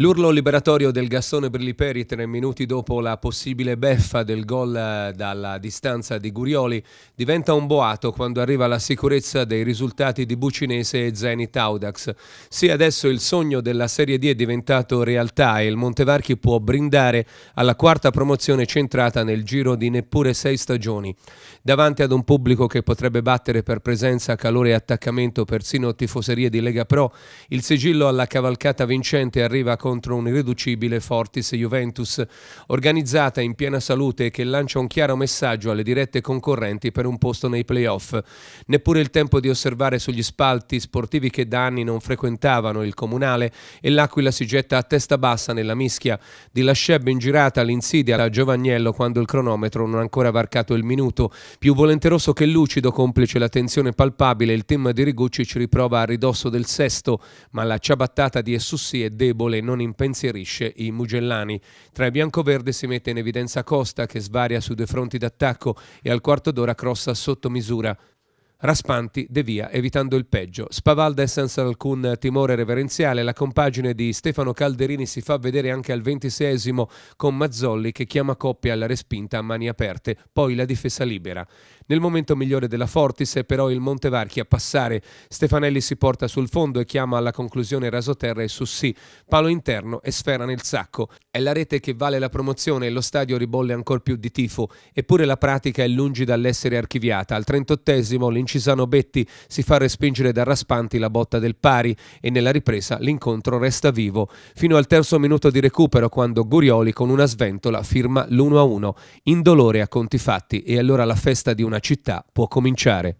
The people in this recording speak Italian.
L'urlo liberatorio del Gastone Brilliperi tre minuti dopo la possibile beffa del gol eh, dalla distanza di Gurioli diventa un boato quando arriva la sicurezza dei risultati di Bucinese e Zenit Audax. Sì, adesso il sogno della Serie D è diventato realtà e il Montevarchi può brindare alla quarta promozione centrata nel giro di neppure sei stagioni. Davanti ad un pubblico che potrebbe battere per presenza, calore e attaccamento persino tifoserie di Lega Pro, il sigillo alla cavalcata vincente arriva con contro un'irriducibile Fortis Juventus, organizzata in piena salute e che lancia un chiaro messaggio alle dirette concorrenti per un posto nei playoff. Neppure il tempo di osservare sugli spalti sportivi che da anni non frequentavano il comunale e l'Aquila si getta a testa bassa nella mischia. Di Lasceb in girata all'insidia da Giovagnello quando il cronometro non ha ancora varcato il minuto. Più volenteroso che lucido, complice la tensione palpabile, il team di Rigucci ci riprova a ridosso del sesto, ma la ciabattata di Essussi è debole, e non non impensierisce i mugellani. Tra i biancoverde si mette in evidenza Costa che svaria su due fronti d'attacco e al quarto d'ora crossa sotto misura. Raspanti devia evitando il peggio. Spavalda è senza alcun timore reverenziale. La compagine di Stefano Calderini si fa vedere anche al ventiseiesimo con Mazzolli che chiama coppia alla respinta a mani aperte, poi la difesa libera. Nel momento migliore della Fortis è però il Montevarchi a passare. Stefanelli si porta sul fondo e chiama alla conclusione Rasoterra e Sussi. Palo interno e sfera nel sacco. È la rete che vale la promozione e lo stadio ribolle ancora più di tifo. Eppure la pratica è lungi dall'essere archiviata. Al trentottesimo l'incidente Cincisano Betti si fa respingere da Raspanti la botta del pari e nella ripresa l'incontro resta vivo fino al terzo minuto di recupero quando Gurioli con una sventola firma l'1-1, indolore a conti fatti e allora la festa di una città può cominciare.